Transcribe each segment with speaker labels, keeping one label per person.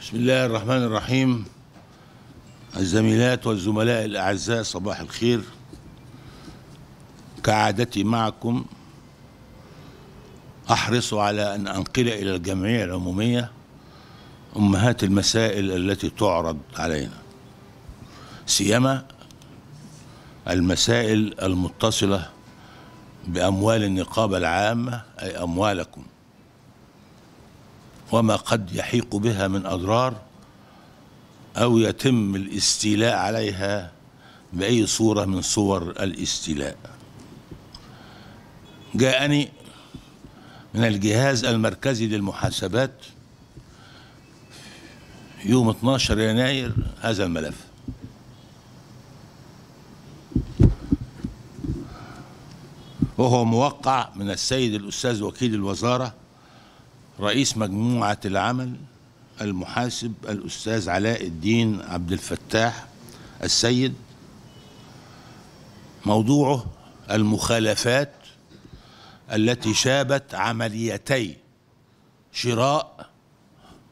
Speaker 1: بسم الله الرحمن الرحيم الزميلات والزملاء الأعزاء صباح الخير كعادتي معكم أحرص على أن أنقل إلى الجمعية العمومية أمهات المسائل التي تعرض علينا سيما المسائل المتصلة بأموال النقابة العامة أي أموالكم وما قد يحيق بها من أضرار أو يتم الاستيلاء عليها بأي صورة من صور الاستيلاء جاءني من الجهاز المركزي للمحاسبات يوم 12 يناير هذا الملف وهو موقع من السيد الأستاذ وكيل الوزارة رئيس مجموعة العمل المحاسب الأستاذ علاء الدين عبد الفتاح السيد موضوعه المخالفات التي شابت عمليتي شراء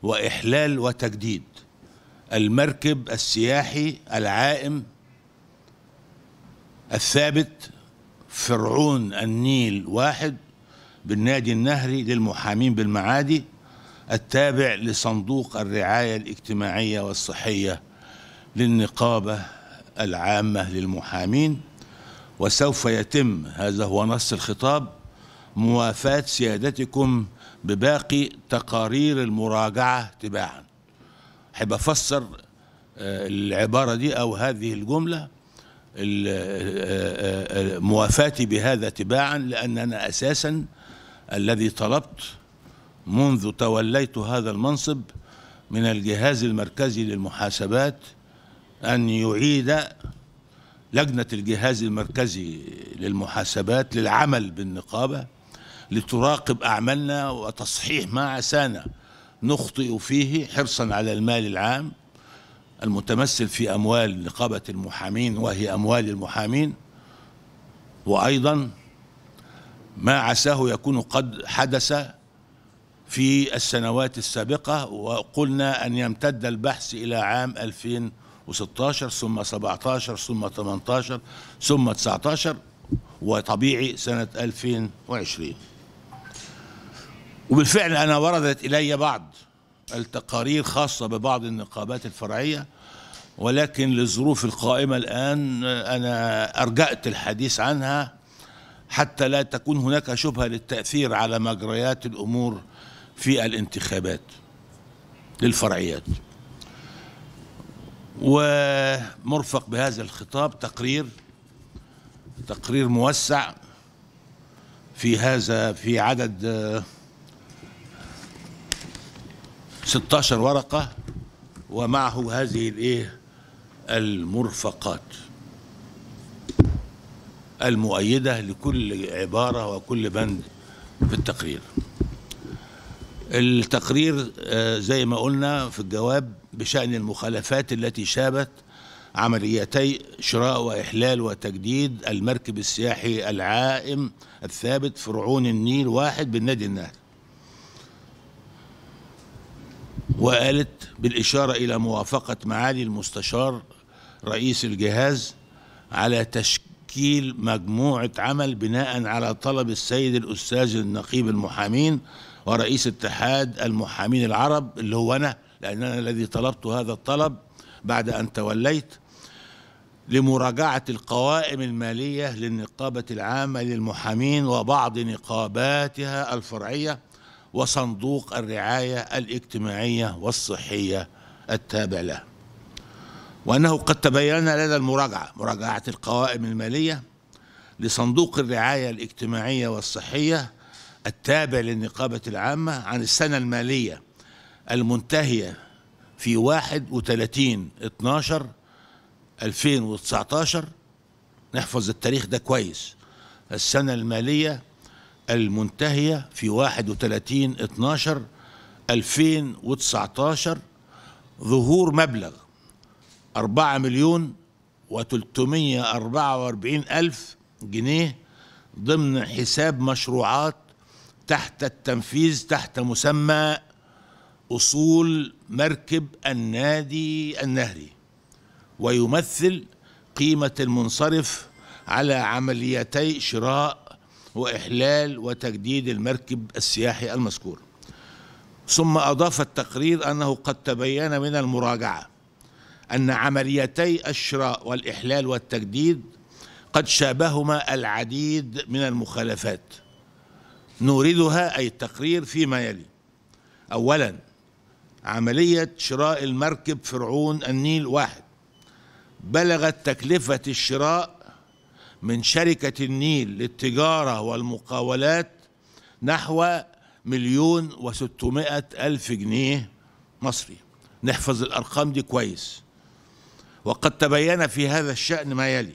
Speaker 1: وإحلال وتجديد المركب السياحي العائم الثابت فرعون النيل واحد بالنادي النهري للمحامين بالمعادي التابع لصندوق الرعاية الاجتماعية والصحية للنقابة العامة للمحامين وسوف يتم هذا هو نص الخطاب موافاة سيادتكم بباقي تقارير المراجعة تباعا حب أفسر آه، العبارة دي أو هذه الجملة آه، آه، آه، موافاتي بهذا تباعا لأننا أساسا الذي طلبت منذ توليت هذا المنصب من الجهاز المركزي للمحاسبات أن يعيد لجنة الجهاز المركزي للمحاسبات للعمل بالنقابة لتراقب أعمالنا وتصحيح ما عسانا نخطئ فيه حرصا على المال العام المتمثل في أموال نقابة المحامين وهي أموال المحامين وأيضا ما عساه يكون قد حدث في السنوات السابقة وقلنا أن يمتد البحث إلى عام 2016 ثم 17 ثم 18 ثم 19 وطبيعي سنة 2020 وبالفعل أنا وردت إلي بعض التقارير خاصة ببعض النقابات الفرعية ولكن للظروف القائمة الآن أنا أرجأت الحديث عنها حتى لا تكون هناك شبهة للتأثير على مجريات الأمور في الانتخابات للفرعيات ومرفق بهذا الخطاب تقرير تقرير موسع في هذا في عدد 16 ورقة ومعه هذه الايه المرفقات المؤيدة لكل عبارة وكل بند في التقرير التقرير آه، زي ما قلنا في الجواب بشأن المخالفات التي شابت عمليتي شراء وإحلال وتجديد المركب السياحي العائم الثابت فرعون النيل واحد بالنادي النهر وقالت بالإشارة إلى موافقة معالي المستشار رئيس الجهاز على تشكيل مجموعة عمل بناء على طلب السيد الأستاذ النقيب المحامين ورئيس اتحاد المحامين العرب اللي هو أنا لأن أنا الذي طلبت هذا الطلب بعد أن توليت لمراجعة القوائم المالية للنقابة العامة للمحامين وبعض نقاباتها الفرعية وصندوق الرعاية الاجتماعية والصحية التابع له وأنه قد تبين لدى المراجعة مراجعة القوائم المالية لصندوق الرعاية الاجتماعية والصحية التابع للنقابة العامة عن السنة المالية المنتهية في 31 12 2019 نحفظ التاريخ ده كويس السنة المالية المنتهية في 31 12 2019 ظهور مبلغ 4 مليون و344 ألف جنيه ضمن حساب مشروعات تحت التنفيذ تحت مسمى أصول مركب النادي النهري ويمثل قيمة المنصرف على عمليتي شراء وإحلال وتجديد المركب السياحي المذكور ثم أضاف التقرير أنه قد تبين من المراجعة أن عمليتي الشراء والإحلال والتجديد قد شابهما العديد من المخالفات نوردها أي التقرير فيما يلي أولا عملية شراء المركب فرعون النيل واحد بلغت تكلفة الشراء من شركة النيل للتجارة والمقاولات نحو مليون وستمائة ألف جنيه مصري نحفظ الأرقام دي كويس وقد تبين في هذا الشأن ما يلي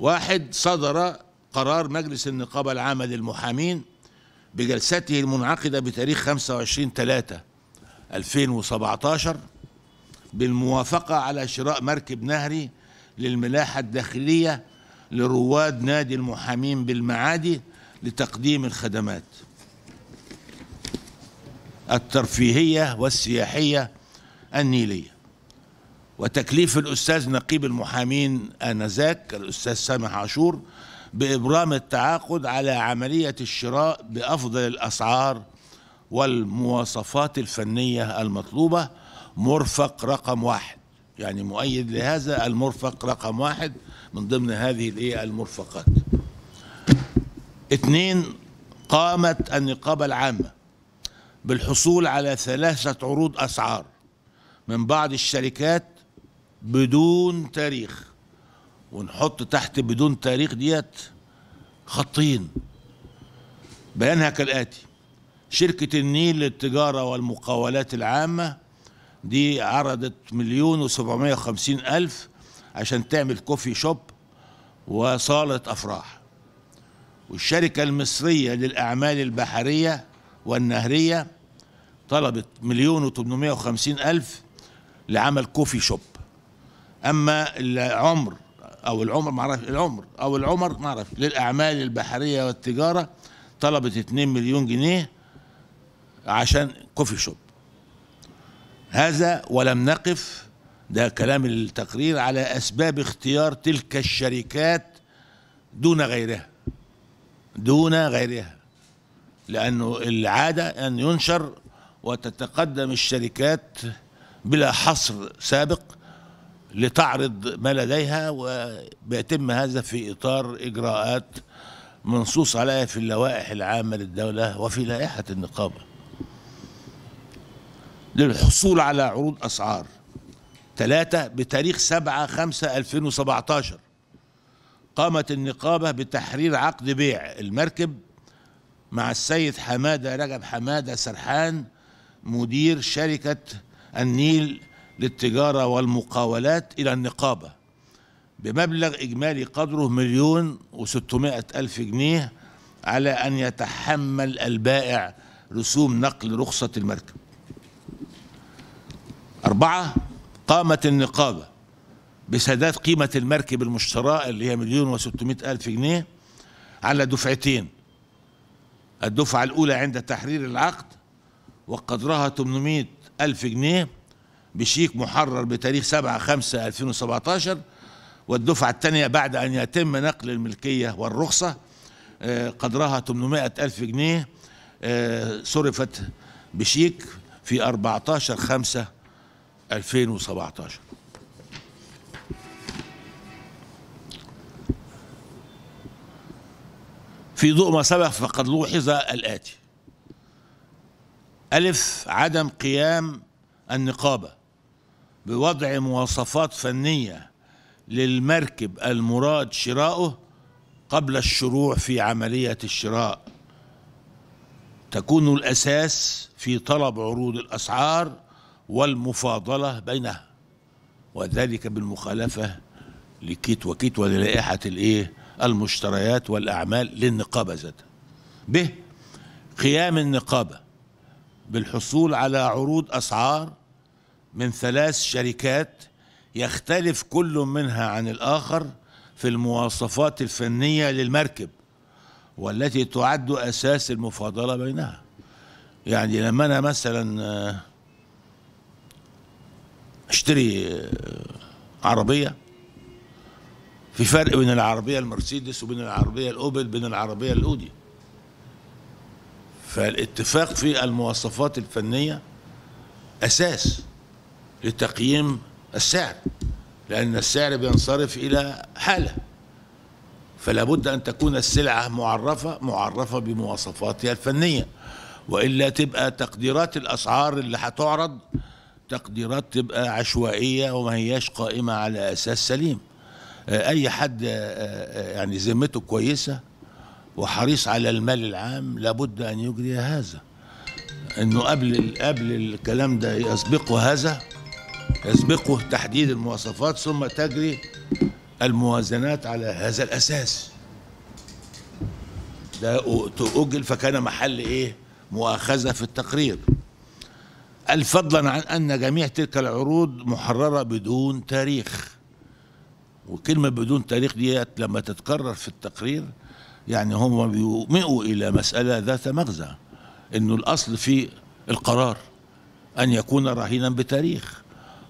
Speaker 1: واحد صدر قرار مجلس النقابة العامة للمحامين بجلسته المنعقدة بتاريخ 25 3 2017 بالموافقة على شراء مركب نهري للملاحة الداخلية لرواد نادي المحامين بالمعادي لتقديم الخدمات الترفيهية والسياحية النيلية وتكليف الأستاذ نقيب المحامين آنذاك الأستاذ سامح عاشور بإبرام التعاقد على عملية الشراء بأفضل الأسعار والمواصفات الفنية المطلوبة مرفق رقم واحد يعني مؤيد لهذا المرفق رقم واحد من ضمن هذه الايه المرفقات اثنين قامت النقابة العامة بالحصول على ثلاثة عروض أسعار من بعض الشركات بدون تاريخ ونحط تحت بدون تاريخ ديت خطين بيانها كالآتي شركة النيل للتجارة والمقاولات العامة دي عرضت مليون و750 ألف عشان تعمل كوفي شوب وصالة أفراح والشركة المصرية للأعمال البحرية والنهرية طلبت مليون و850 ألف لعمل كوفي شوب أما العمر أو العمر ما اعرف العمر أو العمر ما اعرف للأعمال البحرية والتجارة طلبت 2 مليون جنيه عشان كوفي شوب هذا ولم نقف ده كلام التقرير على أسباب اختيار تلك الشركات دون غيرها دون غيرها لأنه العادة أن ينشر وتتقدم الشركات بلا حصر سابق لتعرض ما لديها وبيتم هذا في إطار إجراءات منصوص عليها في اللوائح العامة للدولة وفي لائحة النقابة للحصول على عروض أسعار ثلاثة بتاريخ 7 5 2017 قامت النقابة بتحرير عقد بيع المركب مع السيد حمادة رجب حمادة سرحان مدير شركة النيل للتجارة والمقاولات إلى النقابة بمبلغ إجمالي قدره مليون وستمائة ألف جنيه على أن يتحمل البائع رسوم نقل رخصة المركب أربعة قامت النقابة بسداد قيمة المركب المشتراء اللي هي مليون وستمائة ألف جنيه على دفعتين الدفعة الأولى عند تحرير العقد وقدرها 800 ألف جنيه بشيك محرر بتاريخ 7 5 2017 والدفعة الثانية بعد أن يتم نقل الملكية والرخصة آه، قدرها 800 ألف جنيه آه، صرفت بشيك في 14 5 2017 في ضوء ما سبق فقد لوحظ الآتي ألف عدم قيام النقابة بوضع مواصفات فنية للمركب المراد شراؤه قبل الشروع في عملية الشراء تكون الأساس في طلب عروض الأسعار والمفاضلة بينها وذلك بالمخالفة لكيت وكيت وللائحة الايه المشتريات والأعمال للنقابة ذاتها ب قيام النقابة بالحصول على عروض أسعار من ثلاث شركات يختلف كل منها عن الآخر في المواصفات الفنية للمركب والتي تعد أساس المفاضلة بينها يعني لما أنا مثلا آه، اشتري عربيه في فرق بين العربيه المرسيدس وبين العربيه الاوبل بين العربيه الاودي فالاتفاق في المواصفات الفنيه اساس لتقييم السعر لان السعر بينصرف الى حاله فلا بد ان تكون السلعه معرفه معرفه بمواصفاتها الفنيه والا تبقى تقديرات الاسعار اللي هتعرض التقديرات تبقى عشوائية وما هياش قائمة على أساس سليم آه، أي حد آه، آه، يعني ذمته كويسة وحريص على المال العام لابد أن يجري هذا انه قبل قبل الكلام ده يسبقه هذا يسبقه تحديد المواصفات ثم تجري الموازنات على هذا الاساس ده اجل فكان محل ايه مؤاخذه في التقرير فضلا عن أن جميع تلك العروض محررة بدون تاريخ وكلمة بدون تاريخ ديت لما تتكرر في التقرير يعني هم بيومئوا إلى مسألة ذات مغزى أنه الأصل في القرار أن يكون رهينا بتاريخ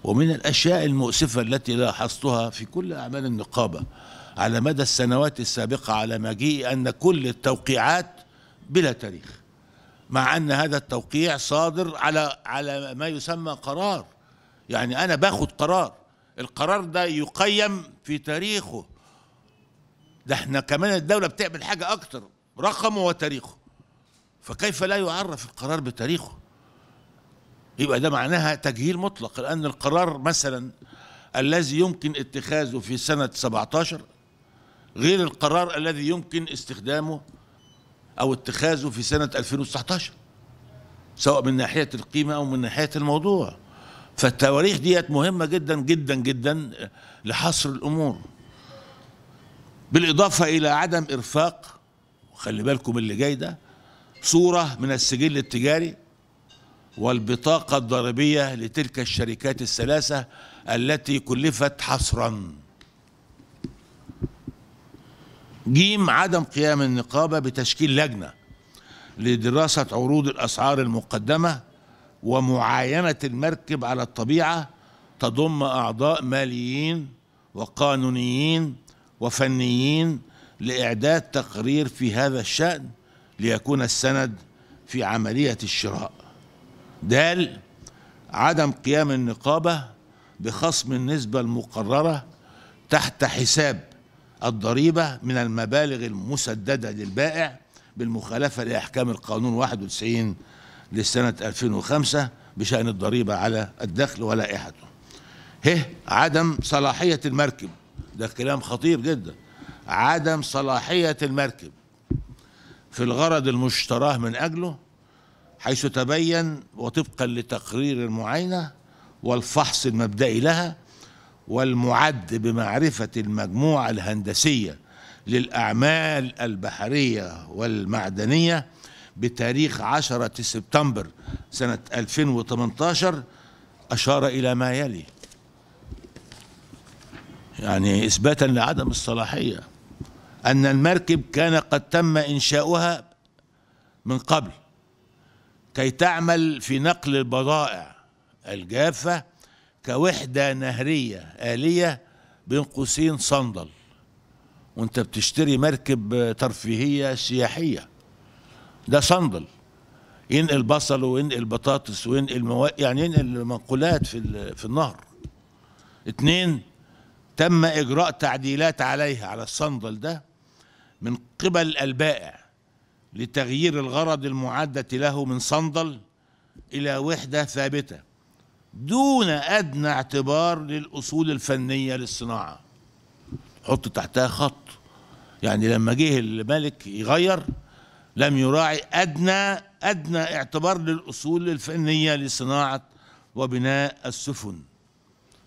Speaker 1: ومن الأشياء المؤسفة التي لاحظتها في كل أعمال النقابة على مدى السنوات السابقة على مجيء أن كل التوقيعات بلا تاريخ مع ان هذا التوقيع صادر على على ما يسمى قرار يعني انا باخد قرار القرار ده يقيم في تاريخه ده احنا كمان الدوله بتعمل حاجه اكتر رقمه وتاريخه فكيف لا يعرف القرار بتاريخه يبقى ده معناها تجهيل مطلق لان القرار مثلا الذي يمكن اتخاذه في سنه 17 غير القرار الذي يمكن استخدامه أو اتخاذه في سنة 2019 سواء من ناحية القيمة أو من ناحية الموضوع فالتواريخ ديت مهمة جدا جدا جدا لحصر الأمور بالإضافة إلى عدم إرفاق وخلي بالكم اللي جاي ده صورة من السجل التجاري والبطاقة الضريبية لتلك الشركات الثلاثة التي كلفت حصراً جيم عدم قيام النقابة بتشكيل لجنة لدراسة عروض الأسعار المقدمة ومعاينة المركب على الطبيعة تضم أعضاء ماليين وقانونيين وفنيين لإعداد تقرير في هذا الشأن ليكون السند في عملية الشراء دال عدم قيام النقابة بخصم النسبة المقررة تحت حساب الضريبة من المبالغ المسددة للبائع بالمخالفة لأحكام القانون 91 لسنة 2005 بشأن الضريبة على الدخل ولائحته هه عدم صلاحية المركب ده كلام خطير جدا عدم صلاحية المركب في الغرض المشتراه من أجله حيث تبين وطبقا لتقرير المعاينة والفحص المبدئي لها والمعد بمعرفة المجموعة الهندسية للأعمال البحرية والمعدنية بتاريخ 10 سبتمبر سنة 2018 أشار إلى ما يلي يعني إثباتا لعدم الصلاحية أن المركب كان قد تم إنشاؤها من قبل كي تعمل في نقل البضائع الجافة كوحدة نهرية آلية بين قوسين صندل وانت بتشتري مركب ترفيهية سياحية ده صندل ينقل بصل وينقل بطاطس وينقل المو... يعني ينقل منقولات في في النهر اتنين تم اجراء تعديلات عليها على الصندل ده من قبل البائع لتغيير الغرض المعدة له من صندل إلى وحدة ثابتة دون أدنى اعتبار للأصول الفنية للصناعة حط تحتها خط يعني لما جه الملك يغير لم يراعي أدنى أدنى اعتبار للأصول الفنية لصناعة وبناء السفن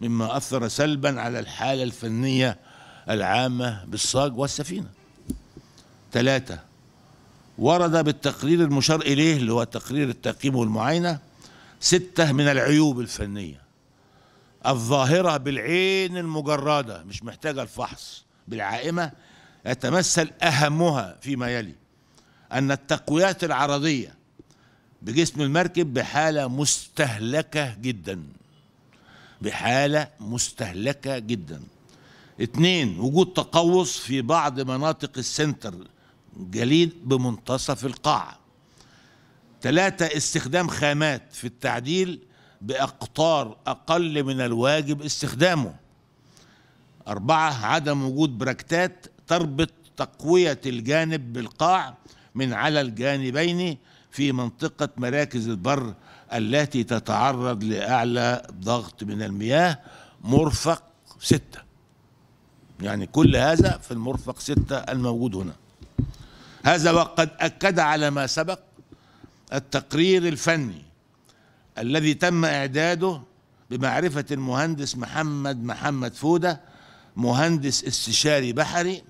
Speaker 1: مما أثر سلبا على الحالة الفنية العامة بالصاج والسفينة ثلاثة ورد بالتقرير المشار إليه اللي هو تقرير التقييم والمعاينة ستة من العيوب الفنية الظاهرة بالعين المجردة مش محتاجة الفحص بالعائمة يتمثل أهمها فيما يلي أن التقويات العرضية بجسم المركب بحالة مستهلكة جدا بحالة مستهلكة جدا اثنين وجود تقوس في بعض مناطق السنتر جليد بمنتصف القاعة ثلاثة استخدام خامات في التعديل بأقطار أقل من الواجب استخدامه أربعة عدم وجود براكتات تربط تقوية الجانب بالقاع من على الجانبين في منطقة مراكز البر التي تتعرض لأعلى ضغط من المياه مرفق ستة يعني كل هذا في المرفق ستة الموجود هنا هذا وقد أكد على ما سبق التقرير الفني الذي تم إعداده بمعرفة المهندس محمد محمد فودة مهندس استشاري بحري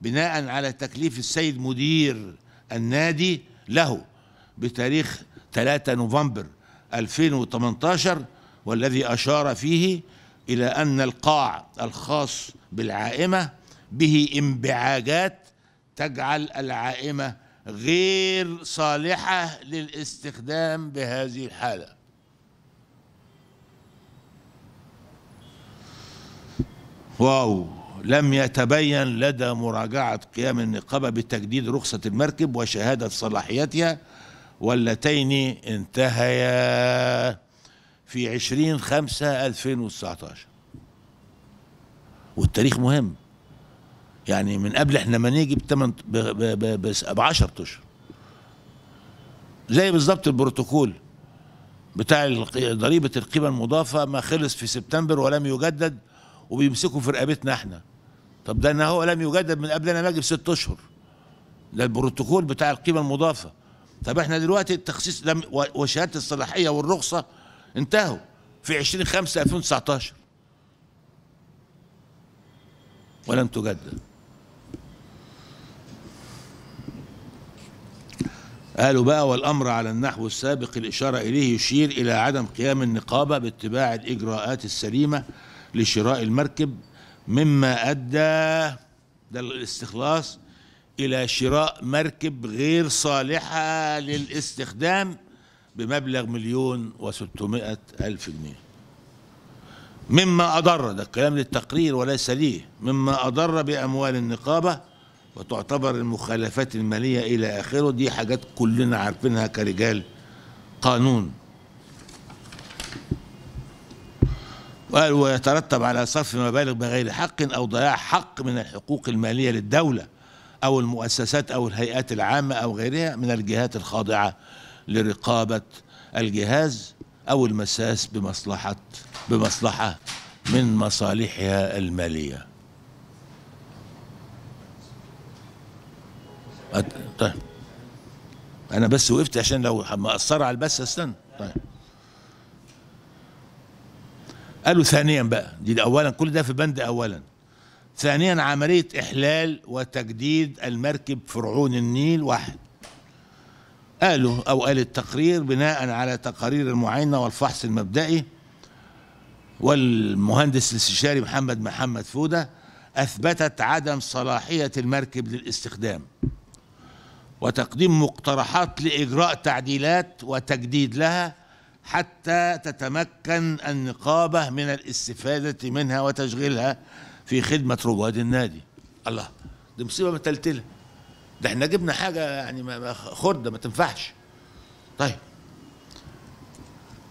Speaker 1: بناء على تكليف السيد مدير النادي له بتاريخ 3 نوفمبر 2018 والذي أشار فيه إلى أن القاع الخاص بالعائمة به انبعاجات تجعل العائمة غير صالحة للاستخدام بهذه الحالة واو لم يتبين لدى مراجعة قيام النقابة بتجديد رخصة المركب وشهادة صلاحيتها واللتين انتهيا في عشرين خمسة 2019 والتاريخ مهم يعني من قبل احنا ما نيجي ب 10 اشهر زي بالظبط البروتوكول بتاع ضريبه القيمه المضافه ما خلص في سبتمبر ولم يجدد وبيمسكوا في رقبتنا احنا طب ده ان هو لم يجدد من قبل انا ما اجي بست اشهر ده البروتوكول بتاع القيمه المضافه طب احنا دلوقتي التخصيص لم وشهاده الصلاحيه والرخصه انتهوا في 20 5 2019 ولم تجدد قالوا بقى والأمر على النحو السابق الإشارة إليه يشير إلى عدم قيام النقابة باتباع الإجراءات السليمة لشراء المركب مما أدى ده الاستخلاص إلى شراء مركب غير صالحة للاستخدام بمبلغ مليون وستمائة ألف جنيه مما أضر ده الكلام للتقرير وليس ليه مما أضر بأموال النقابة وتعتبر المخالفات المالية إلى آخره دي حاجات كلنا عارفينها كرجال قانون ويترتب على صرف مبالغ بغير حق أو ضياع حق من الحقوق المالية للدولة أو المؤسسات أو الهيئات العامة أو غيرها من الجهات الخاضعة لرقابة الجهاز أو المساس بمصلحة بمصلحة من مصالحها الماليه أت... طيب انا بس وقفت عشان لو مقصر على البث استنى طيب قالوا ثانيا بقى دي اولا كل ده في بند اولا ثانيا عمليه احلال وتجديد المركب فرعون النيل واحد قالوا او قال التقرير بناء على تقارير المعاينه والفحص المبدئي والمهندس الاستشاري محمد محمد فوده اثبتت عدم صلاحيه المركب للاستخدام وتقديم مقترحات لاجراء تعديلات وتجديد لها حتى تتمكن النقابه من الاستفاده منها وتشغيلها في خدمه رواد النادي الله دي مصيبه متلتله ده احنا جبنا حاجه يعني خرده ما تنفعش طيب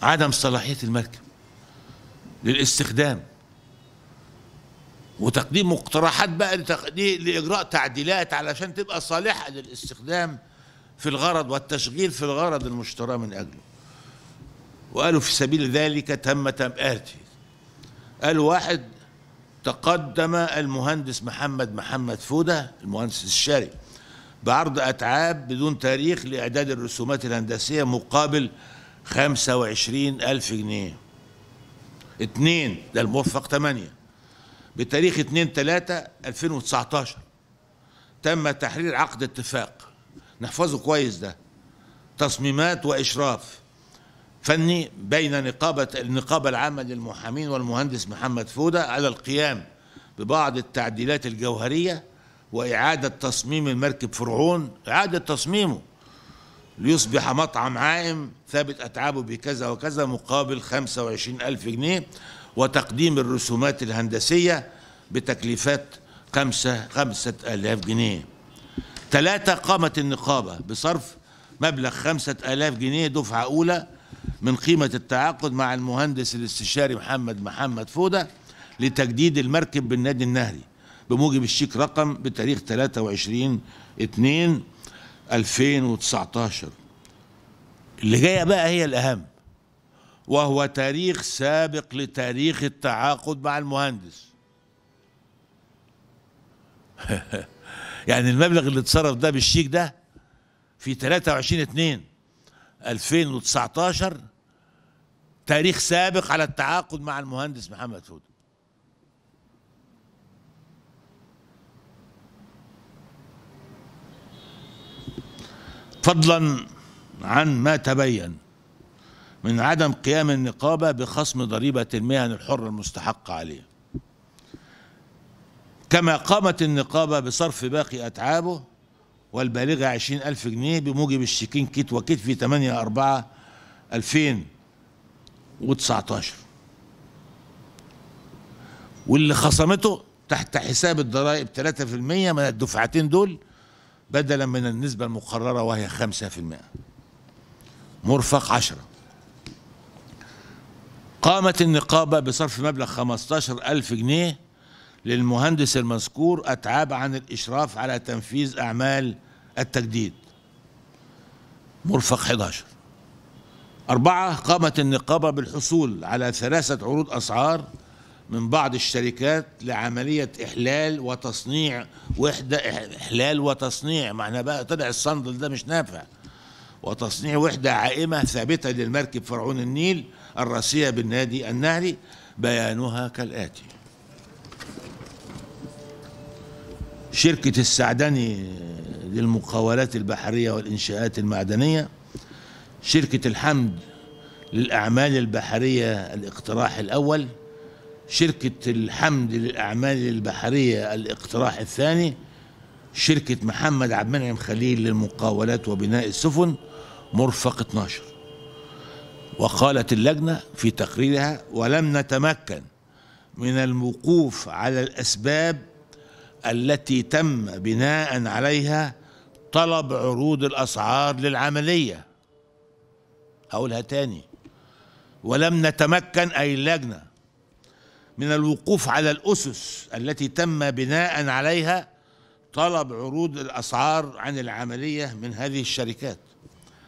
Speaker 1: عدم صلاحيه المركب للاستخدام وتقديم مقترحات بقى لاجراء تعديلات علشان تبقى صالحه للاستخدام في الغرض والتشغيل في الغرض المشترى من اجله. وقالوا في سبيل ذلك تم اتي. قال واحد تقدم المهندس محمد محمد فوده المهندس الشاري بعرض أتعاب بدون تاريخ لإعداد الرسومات الهندسية مقابل 25000 جنيه اثنين ده الموفق ثمانيه. بتاريخ 2 3 2019 تم تحرير عقد اتفاق نحفظه كويس ده تصميمات وإشراف فني بين نقابة النقابة العامة للمحامين والمهندس محمد فودة على القيام ببعض التعديلات الجوهرية وإعادة تصميم المركب فرعون إعادة تصميمه ليصبح مطعم عائم ثابت أتعابه بكذا وكذا مقابل 25 ألف جنيه وتقديم الرسومات الهندسية بتكليفات خمسة خمسة آلاف جنيه ثلاثة قامت النقابة بصرف مبلغ خمسة آلاف جنيه دفعة أولى من قيمة التعاقد مع المهندس الاستشاري محمد محمد فودة لتجديد المركب بالنادي النهري بموجب الشيك رقم بتاريخ 23 2 2019 اللي جايه بقى هي الاهم وهو تاريخ سابق لتاريخ التعاقد مع المهندس يعني المبلغ اللي اتصرف ده بالشيك ده في 23 2 2019 تاريخ سابق على التعاقد مع المهندس محمد هود فضلا عن ما تبين من عدم قيام النقابة بخصم ضريبة المهن الحرة المستحقة عليه كما قامت النقابة بصرف باقي أتعابه والبالغة عشرين ألف جنيه بموجب الشيكين كيت وكيت في 8 4 2019 واللي خصمته تحت حساب الضرائب 3% من الدفعتين دول بدلا من النسبة المقررة وهي 5% مرفق 10 قامت النقابة بصرف مبلغ 15 ألف جنيه للمهندس المذكور أتعاب عن الإشراف على تنفيذ أعمال التجديد مرفق 11 أربعة قامت النقابة بالحصول على ثلاثة عروض أسعار من بعض الشركات لعملية إحلال وتصنيع وحدة إحلال وتصنيع معنا بقى طلع الصندل ده مش نافع وتصنيع وحدة عائمة ثابتة للمركب فرعون النيل الراسية بالنادي النهري بيانها كالآتي شركة السعدني للمقاولات البحرية والإنشاءات المعدنية شركة الحمد للأعمال البحرية الاقتراح الأول شركة الحمد للأعمال البحرية الاقتراح الثاني شركة محمد عبد المنعم خليل للمقاولات وبناء السفن مرفق 12 وقالت اللجنة في تقريرها ولم نتمكن من الوقوف على الأسباب التي تم بناء عليها طلب عروض الأسعار للعملية هقولها تاني ولم نتمكن أي اللجنة من الوقوف على الأسس التي تم بناء عليها طلب عروض الأسعار عن العملية من هذه الشركات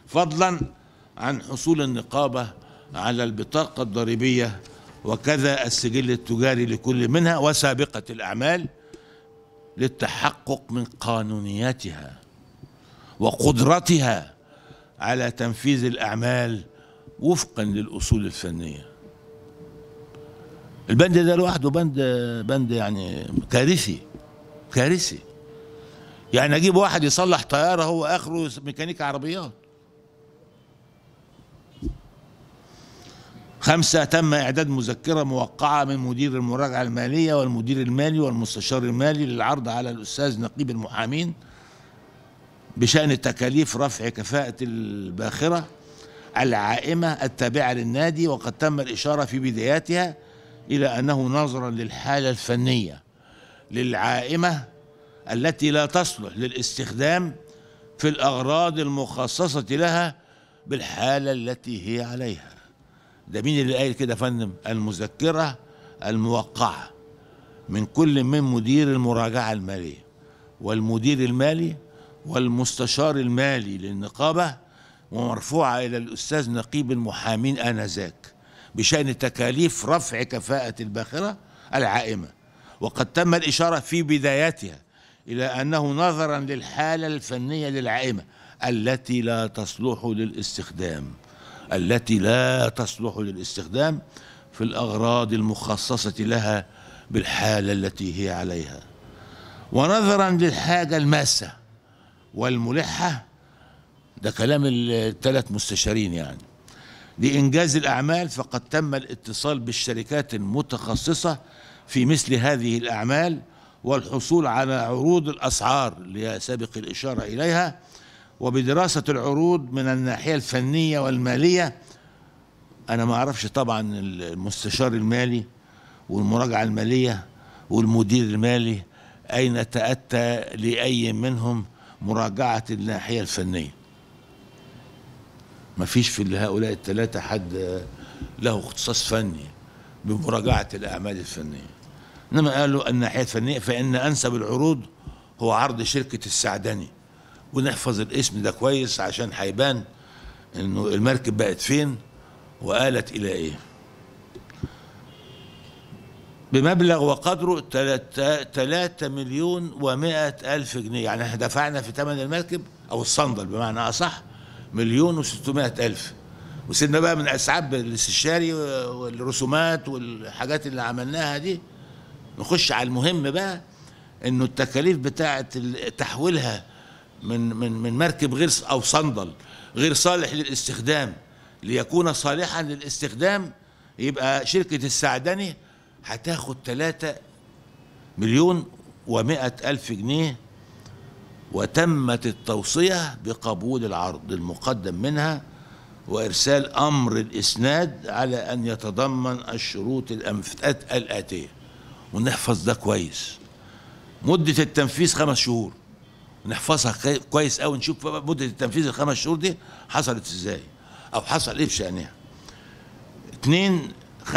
Speaker 1: فضلا عن حصول النقابة على البطاقة الضريبية وكذا السجل التجاري لكل منها وسابقة الأعمال للتحقق من قانونياتها وقدرتها على تنفيذ الأعمال وفقا للأصول الفنية البند ده لوحده بند بند يعني كارثي كارثي يعني اجيب واحد يصلح طياره هو اخره ميكانيكا عربيات خمسة تم إعداد مذكرة موقعة من مدير المراجعة المالية والمدير المالي والمستشار المالي للعرض على الأستاذ نقيب المحامين بشأن تكاليف رفع كفاءة الباخرة العائمة التابعة للنادي وقد تم الإشارة في بداياتها إلى أنه نظرا للحالة الفنية للعائمة التي لا تصلح للاستخدام في الأغراض المخصصة لها بالحالة التي هي عليها ده مين اللي قايل كده يا فندم المذكره الموقعه من كل من مدير المراجعه الماليه والمدير المالي والمستشار المالي للنقابه ومرفوعه الى الاستاذ نقيب المحامين انذاك بشان تكاليف رفع كفاءه الباخره العائمه وقد تم الاشاره في بدايتها الى انه نظرا للحاله الفنيه للعائمه التي لا تصلح للاستخدام التي لا تصلح للاستخدام في الأغراض المخصصة لها بالحالة التي هي عليها ونظرا للحاجة الماسة والملحة ده كلام الثلاث مستشارين يعني لإنجاز الأعمال فقد تم الاتصال بالشركات المتخصصة في مثل هذه الأعمال والحصول على عروض الأسعار اللي سابق الإشارة إليها وبدراسة العروض من الناحية الفنية والمالية أنا ما أعرفش طبعا المستشار المالي والمراجعة المالية والمدير المالي أين تأتى لأي منهم مراجعة الناحية الفنية ما فيش في هؤلاء الثلاثة حد له اختصاص فني بمراجعة الأعمال الفنية إنما قالوا الناحية الفنية فإن أنسب العروض هو عرض شركة السعدني ونحفظ الاسم ده كويس عشان هيبان انه المركب بقت فين وقالت الى ايه بمبلغ وقدره 3 مليون و ألف جنيه يعني احنا دفعنا في ثمن المركب أو الصندل بمعنى أصح مليون و ألف وسيبنا بقى من أسعاب الاستشاري والرسومات والحاجات اللي عملناها دي نخش على المهم بقى إنه التكاليف بتاعة تحويلها من من من مركب غير او صندل غير صالح للاستخدام ليكون صالحا للاستخدام يبقى شركه السعدني هتاخد 3 مليون و الف جنيه وتمت التوصيه بقبول العرض المقدم منها وارسال امر الاسناد على ان يتضمن الشروط الاتيه ونحفظ ده كويس مده التنفيذ خمس شهور نحفظها كويس قوي نشوف مده التنفيذ الخمس شهور دي حصلت ازاي او حصل ايه في شانها. اثنين 5%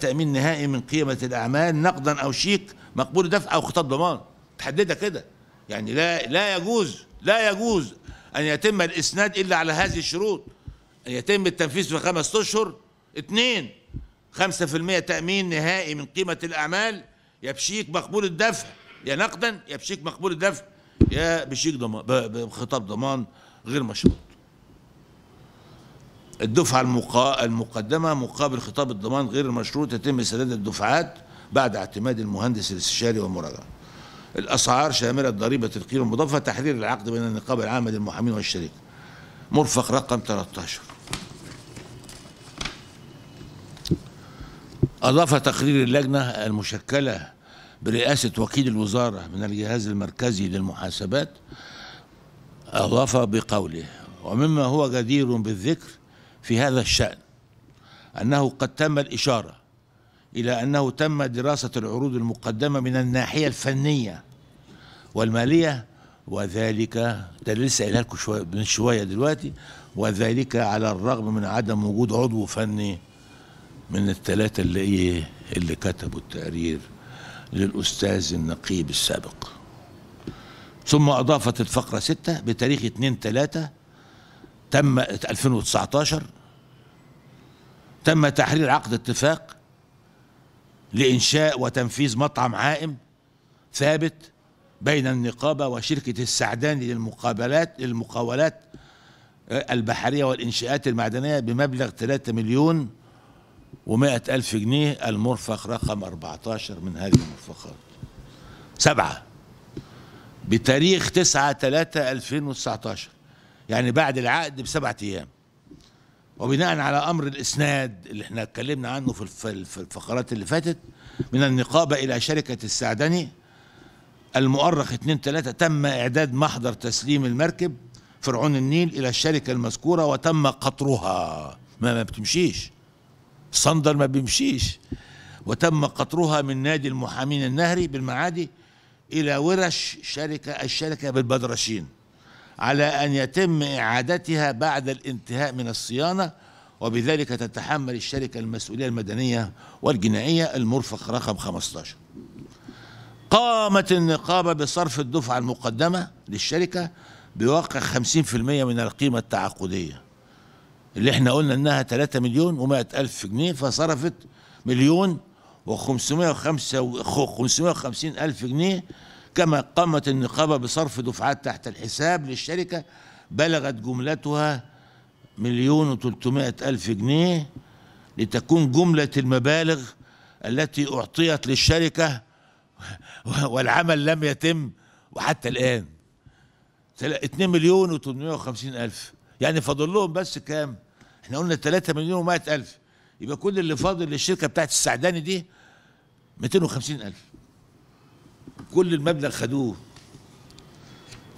Speaker 1: تامين نهائي من قيمه الاعمال نقدا او شيك مقبول دفع او خطاب ضمان تحددها كده يعني لا لا يجوز لا يجوز ان يتم الاسناد الا على هذه الشروط ان يتم التنفيذ في خمس اشهر اثنين 5% تامين نهائي من قيمه الاعمال يا بشيك مقبول الدفع يا نقدا يا بشيك مقبول الدفع يا بشيك ضمان بخطاب ضمان غير مشروط الدفعة المقا... المقدمة مقابل خطاب الضمان غير المشروط يتم سداد الدفعات بعد اعتماد المهندس الاستشاري والمراجعة الأسعار شاملة ضريبة القيمة المضافة تحرير العقد بين النقابة العامة للمحامين والشركه مرفق رقم 13 أضاف تقرير اللجنة المشكلة برئاسة وكيل الوزارة من الجهاز المركزي للمحاسبات أضاف بقوله ومما هو جدير بالذكر في هذا الشأن أنه قد تم الإشارة إلى أنه تم دراسة العروض المقدمة من الناحية الفنية والمالية وذلك ده لسه قايلها لكم شوية من شوية دلوقتي وذلك على الرغم من عدم وجود عضو فني من الثلاثة اللي إيه اللي كتبوا التقرير للأستاذ النقيب السابق ثم أضافت الفقرة ستة بتاريخ 2 3 تم 2019 تم تحرير عقد اتفاق لإنشاء وتنفيذ مطعم عائم ثابت بين النقابة وشركة السعدان للمقابلات للمقاولات آه، البحرية والإنشاءات المعدنية بمبلغ 3 مليون ومائة ألف جنيه المرفق رقم 14 من هذه المرفقات سبعة بتاريخ 9 3 2019 يعني بعد العقد بسبعة أيام وبناء على أمر الإسناد اللي احنا اتكلمنا عنه في الفقرات اللي فاتت من النقابة إلى شركة السعدني المؤرخ 2 3 تم إعداد محضر تسليم المركب فرعون النيل إلى الشركة المذكورة وتم قطرها ما, ما بتمشيش صندل ما بيمشيش وتم قطرها من نادي المحامين النهري بالمعادي إلى ورش شركة الشركة بالبدرشين على أن يتم إعادتها بعد الانتهاء من الصيانة وبذلك تتحمل الشركة المسؤولية المدنية والجنائية المرفق رقم 15 قامت النقابة بصرف الدفعة المقدمة للشركة بواقع 50% من القيمة التعاقدية اللي احنا قلنا انها 3 مليون و100 الف جنيه فصرفت مليون و550 الف جنيه كما قامت النقابة بصرف دفعات تحت الحساب للشركة بلغت جملتها مليون و300 ألف جنيه لتكون جملة المبالغ التي أعطيت للشركة والعمل لم يتم وحتى الآن 2 مليون و850 ألف يعني فاضل لهم بس كام احنا قلنا 3 مليون و100 الف يبقى كل اللي فاضل للشركه بتاعت السعداني دي 250 الف كل المبلغ خدوه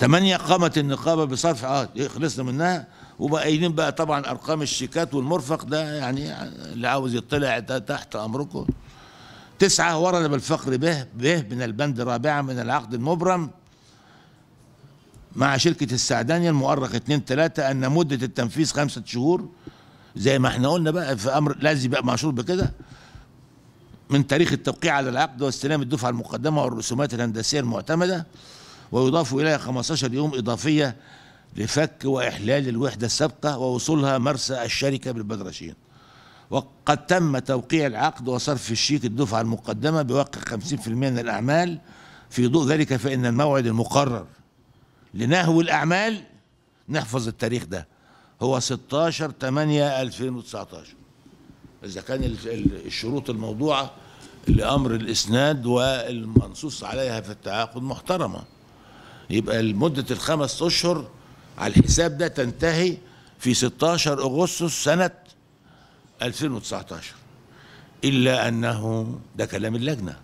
Speaker 1: ثمانية قامت النقابة بصرف اه خلصنا منها وبقايلين بقى طبعا ارقام الشيكات والمرفق ده يعني اللي عاوز يطلع ده تحت امركم تسعة ورد بالفقر به به من البند الرابعة من العقد المبرم مع شركة السعدانية المؤرخ 2 3 أن مدة التنفيذ خمسة شهور زي ما احنا قلنا بقى في امر لازم يبقى مشهور بكده من تاريخ التوقيع على العقد واستلام الدفعه المقدمه والرسومات الهندسيه المعتمده ويضاف اليها 15 يوم اضافيه لفك واحلال الوحده السابقه ووصولها مرسى الشركه بالبدرشين وقد تم توقيع العقد وصرف الشيك الدفعه المقدمه بواقع 50% من الاعمال في ضوء ذلك فان الموعد المقرر لنهو الاعمال نحفظ التاريخ ده هو 16 8 2019 إذا كان الشروط الموضوعة لأمر الإسناد والمنصوص عليها في التعاقد محترمة يبقى لمدة الخمس أشهر على الحساب ده تنتهي في 16 أغسطس سنة 2019 إلا أنه ده كلام اللجنة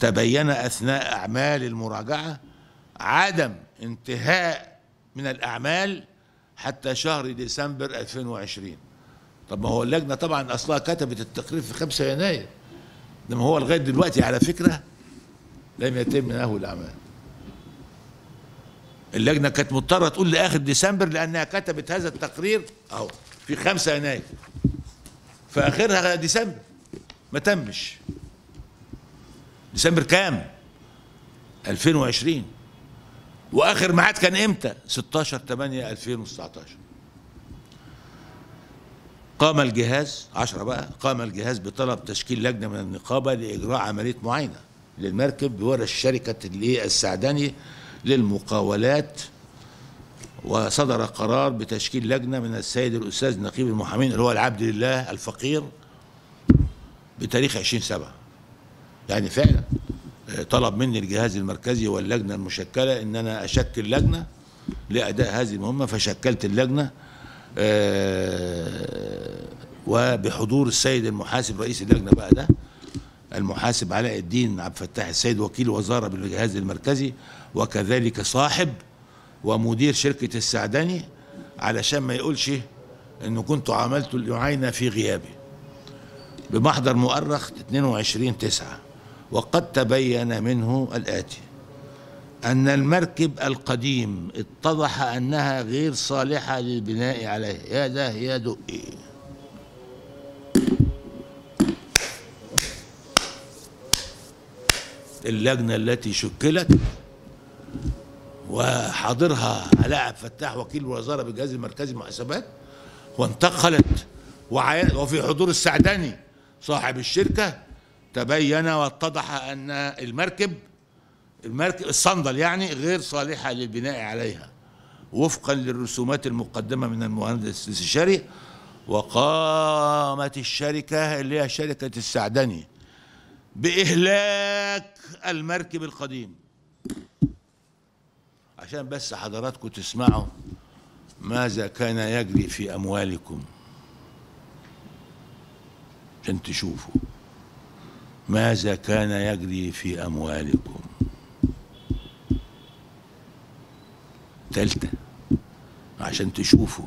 Speaker 1: تبين أثناء أعمال المراجعة عدم انتهاء من الأعمال حتى شهر ديسمبر 2020 طب ما هو اللجنه طبعا اصلها كتبت التقرير في 5 يناير انما هو لغايه دلوقتي على فكره لم يتم نهو الاعمال اللجنه كانت مضطره تقول لاخر ديسمبر لانها كتبت هذا التقرير اهو في 5 يناير فاخرها ديسمبر ما تمش ديسمبر كام 2020 واخر ميعاد كان امتى 16 8 2019 قام الجهاز 10 بقى قام الجهاز بطلب تشكيل لجنه من النقابه لاجراء عمليه معاينه للمركب بورش شركه السعداني للمقاولات وصدر قرار بتشكيل لجنه من السيد الاستاذ نقيب المحامين اللي هو العبد لله الفقير بتاريخ 20 7 يعني فعلا طلب مني الجهاز المركزي واللجنه المشكله ان انا اشكل لجنه لاداء هذه المهمه فشكلت اللجنه آه، وبحضور السيد المحاسب رئيس اللجنه بقى ده المحاسب علاء الدين عبد الفتاح السيد وكيل وزاره بالجهاز المركزي وكذلك صاحب ومدير شركه السعدني علشان ما يقولش انه كنت عملت اليعاينه في غيابي بمحضر مؤرخ 22 9 وقد تبين منه الآتي أن المركب القديم اتضح أنها غير صالحة للبناء عليه يا ده يا دقي اللجنة التي شكلت وحاضرها علاء عبد الفتاح وكيل الوزارة بالجهاز المركزي للمحاسبات وانتقلت وفي حضور السعداني صاحب الشركة تبين واتضح أن المركب المركب الصندل يعني غير صالحة للبناء عليها وفقا للرسومات المقدمة من المهندس الاستشاري وقامت الشركة اللي هي شركة السعدني بإهلاك المركب القديم عشان بس حضراتكم تسمعوا ماذا كان يجري في أموالكم عشان تشوفوا ماذا كان يجري في أموالكم ثالثة عشان تشوفوا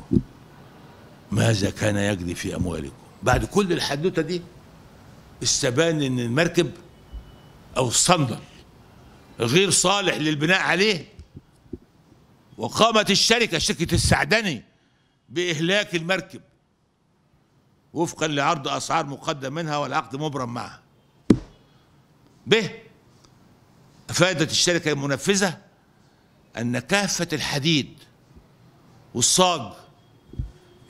Speaker 1: ماذا كان يجري في أموالكم بعد كل الحدوتة دي استبان ان المركب او الصندل غير صالح للبناء عليه وقامت الشركة شركة السعدني بإهلاك المركب وفقا لعرض أسعار مقدم منها والعقد مبرم معها به أفادت الشركة المنفذة أن كافة الحديد والصاج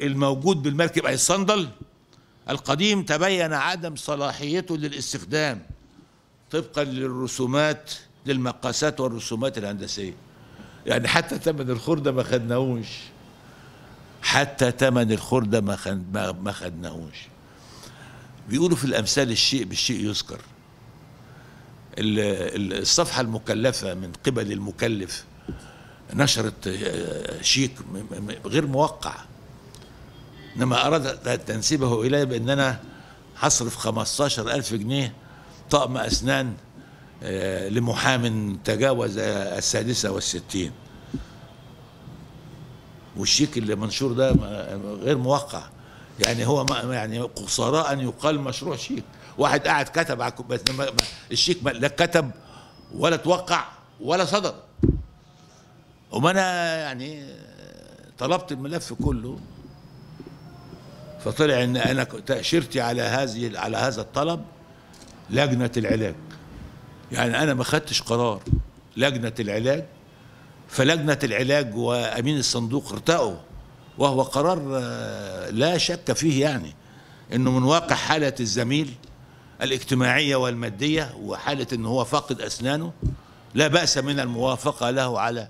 Speaker 1: الموجود بالمركب أي الصندل القديم تبين عدم صلاحيته للاستخدام طبقا للرسومات للمقاسات والرسومات الهندسية يعني حتى ثمن الخردة ما خدناهوش حتى ثمن الخردة ما خدناهوش بيقولوا في الأمثال الشيء بالشيء يذكر الصفحة المكلفة من قبل المكلف نشرت آه، شيك غير موقع إنما أرادت أن تنسبه إلي بأن أنا هصرف 15 ألف جنيه طقم أسنان آه، لمحام تجاوز السادسة والستين والشيك اللي منشور ده غير موقع يعني هو يعني قصراء أن يقال مشروع شيك واحد قاعد كتب على بس الشيك لا كتب ولا توقع ولا صدر وما انا يعني طلبت الملف كله فطلع ان انا تاشيرتي على هذه على هذا الطلب لجنه العلاج يعني انا ما خدتش قرار لجنه العلاج فلجنه العلاج وامين الصندوق ارتقوا وهو قرار آه، لا شك فيه يعني انه من واقع حاله الزميل الاجتماعية والمادية وحالة ان هو فاقد أسنانه لا بأس من الموافقة له على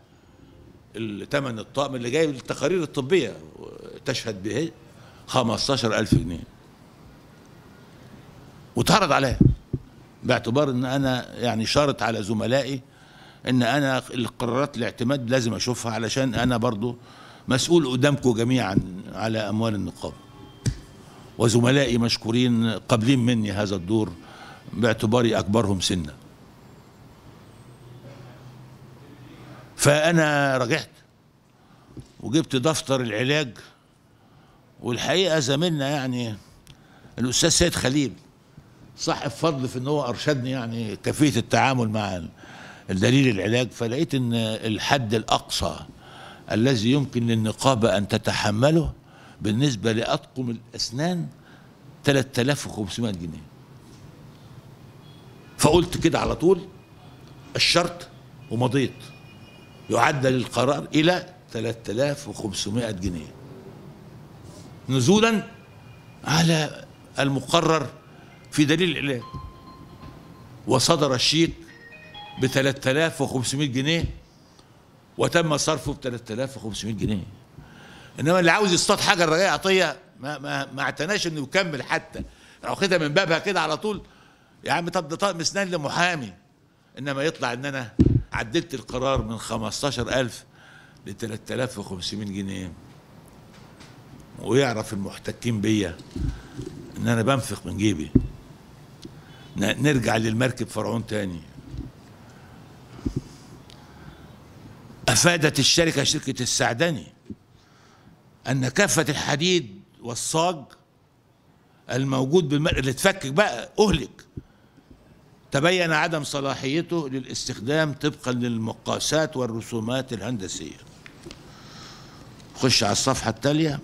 Speaker 1: الثمن الطقم اللي جاي التقارير الطبية تشهد به 15000 جنيه واتعرض عليا باعتبار ان انا يعني شارط على زملائي ان انا القرارات الاعتماد لازم اشوفها علشان انا برضو مسؤول قدامكم جميعا على اموال النقابه وزملائي مشكورين قابلين مني هذا الدور باعتباري أكبرهم سنا فأنا رجعت وجبت دفتر العلاج والحقيقة زميلنا يعني الأستاذ سيد خليل صاحب فضل في ان هو ارشدني يعني كيفيه التعامل مع الدليل العلاج فلقيت ان الحد الاقصى الذي يمكن للنقابه ان تتحمله بالنسبة لأطقم الأسنان 3500 جنيه فقلت كده على طول الشرط ومضيت يعدل القرار إلى 3500 جنيه نزولا على المقرر في دليل الإعلام وصدر الشيك ب 3500 جنيه وتم صرفه ب 3500 جنيه انما اللي عاوز يصطاد حاجه الرجاء عطيه ما ما ما اعتناش انه يكمل حتى خدها من بابها كده على طول يا عم طب ده طقم اسنان لمحامي انما يطلع ان انا عدلت القرار من 15000 ل 3500 جنيه ويعرف المحتكين بيا ان انا بنفق من جيبي نرجع للمركب فرعون تاني افادت الشركه شركه السعدني ان كافه الحديد والصاج الموجود بالماء اللي اتفكك بقى اهلك تبين عدم صلاحيته للاستخدام طبقا للمقاسات والرسومات الهندسيه خش على الصفحه التاليه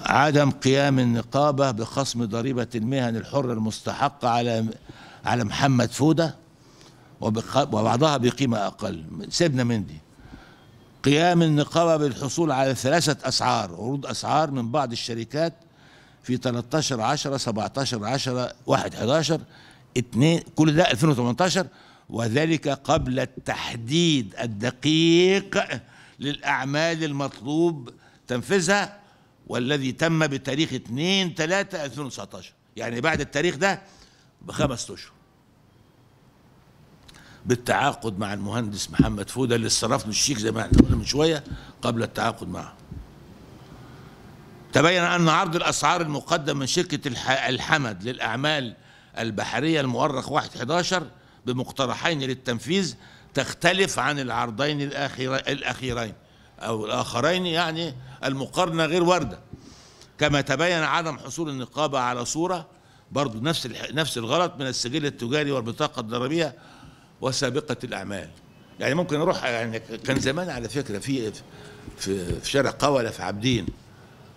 Speaker 1: عدم قيام النقابه بخصم ضريبه المهن الحره المستحقه على على محمد فوده وبعضها بقيمه اقل سيبنا من دي قيام النقابة بالحصول على ثلاثة أسعار عروض أسعار من بعض الشركات في 13 10 17 10 1 11 2 كل ده 2018 وذلك قبل التحديد الدقيق للأعمال المطلوب تنفيذها والذي تم بتاريخ 2 3 2019 يعني بعد التاريخ ده بخمس أشهر بالتعاقد مع المهندس محمد فوده اللي صرف له الشيك زي ما احنا قلنا من شويه قبل التعاقد معه. تبين ان عرض الاسعار المقدم من شركه الحمد للاعمال البحريه المؤرخ 1/11 بمقترحين للتنفيذ تختلف عن العرضين الاخيرين او الاخرين يعني المقارنه غير وارده. كما تبين عدم حصول النقابه على صوره برضه نفس نفس الغلط من السجل التجاري والبطاقه الضريبيه وسابقة الأعمال يعني ممكن أروح يعني كان زمان على فكرة في في, في شارع قولة في عابدين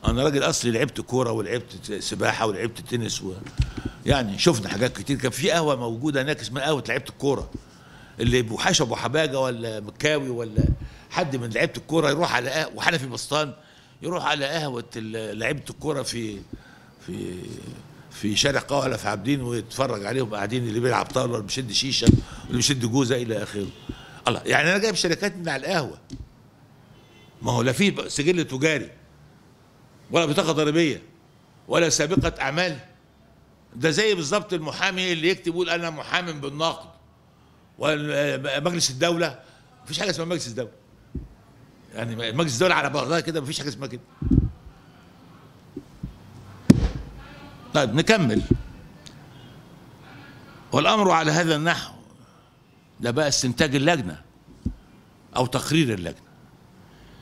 Speaker 1: أنا راجل أصلي لعبت كورة ولعبت سباحة ولعبت تنس و يعني شفنا حاجات كتير كان في قهوة موجودة هناك اسمها قهوة لعيبة الكورة اللي حاشا أبو حباجة ولا مكاوي ولا حد من لعيبة الكورة يروح على قهوة وحنفي بسطان يروح على قهوة لعيبة الكورة في في في شارع قوله في عابدين ويتفرج عليهم قاعدين اللي بيلعب طاوله بيشد شيشه اللي بيشد جوزه الى اخره الله يعني انا جايب شركات من على القهوه ما هو لا في سجل تجاري ولا بطاقه ضريبيه ولا سابقه اعمال ده زي بالظبط المحامي اللي يكتب يقول انا محامي بالنقد ومجلس الدوله مفيش حاجه اسمها مجلس الدوله يعني مجلس الدوله على بعضها كده مفيش حاجه اسمها كده طيب نكمل والامر على هذا النحو ده بقى استنتاج اللجنة أو تقرير اللجنة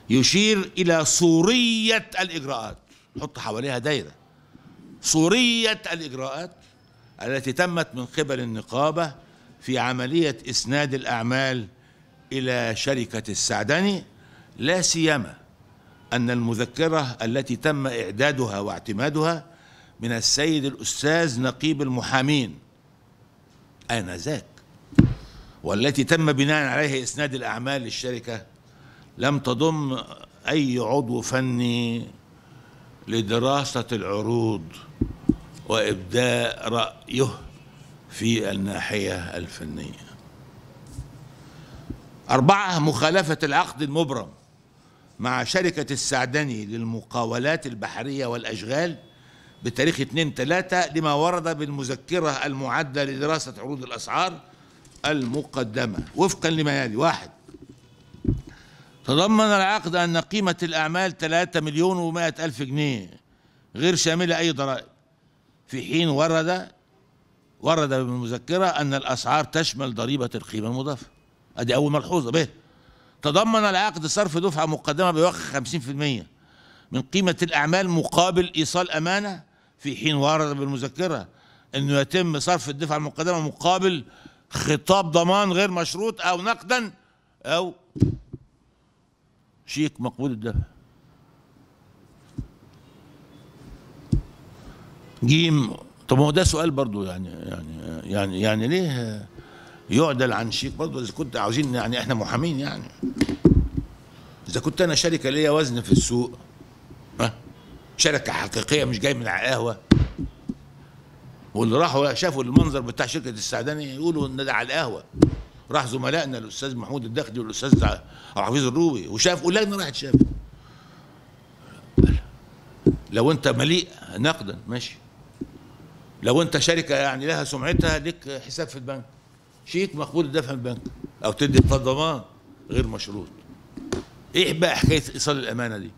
Speaker 1: يشير إلى صورية الإجراءات حط حواليها دايرة صورية الإجراءات التي تمت من قبل النقابة في عملية إسناد الأعمال إلى شركة السعدني لا سيما أن المذكرة التي تم إعدادها واعتمادها من السيد الأستاذ نقيب المحامين آنذاك والتي تم بناء عليها إسناد الأعمال للشركة لم تضم أي عضو فني لدراسة العروض وإبداء رأيه في الناحية الفنية أربعة مخالفة العقد المبرم مع شركة السعدني للمقاولات البحرية والأشغال بتاريخ 2 3 لما ورد بالمذكرة المعدة لدراسة عروض الأسعار المقدمة وفقا لما يلي واحد تضمن العقد أن قيمة الأعمال 3 مليون ومائة ألف جنيه غير شاملة أي ضرائب في حين ورد ورد بالمذكرة أن الأسعار تشمل ضريبة القيمة المضافة أدي أول ملحوظة به تضمن العقد صرف دفعة مقدمة بوقع 50% من قيمة الأعمال مقابل إيصال أمانة في حين ورد بالمذكرة أنه يتم صرف الدفعة المقدمة مقابل خطاب ضمان غير مشروط أو نقدا أو شيك مقبول الدفع جيم طب هو ده سؤال برضو يعني يعني يعني يعني ليه يعدل عن شيك برضو اذا كنت عاوزين يعني احنا محامين يعني اذا كنت انا شركه ليا وزن في السوق ها شركه حقيقيه مش جاي من على قهوه واللي راحوا شافوا المنظر بتاع شركه السعداني يقولوا ان ده على القهوه راح زملائنا الاستاذ محمود الداخلي والاستاذ عبد الحفيظ الروي وشاف واللجنه راحت شافت لو انت مليء نقدا ماشي لو انت شركه يعني لها سمعتها لك حساب في البنك شيك مقبول تدفع البنك او تدي ضمان غير مشروط ايه بقى حكايه ايصال الامانه دي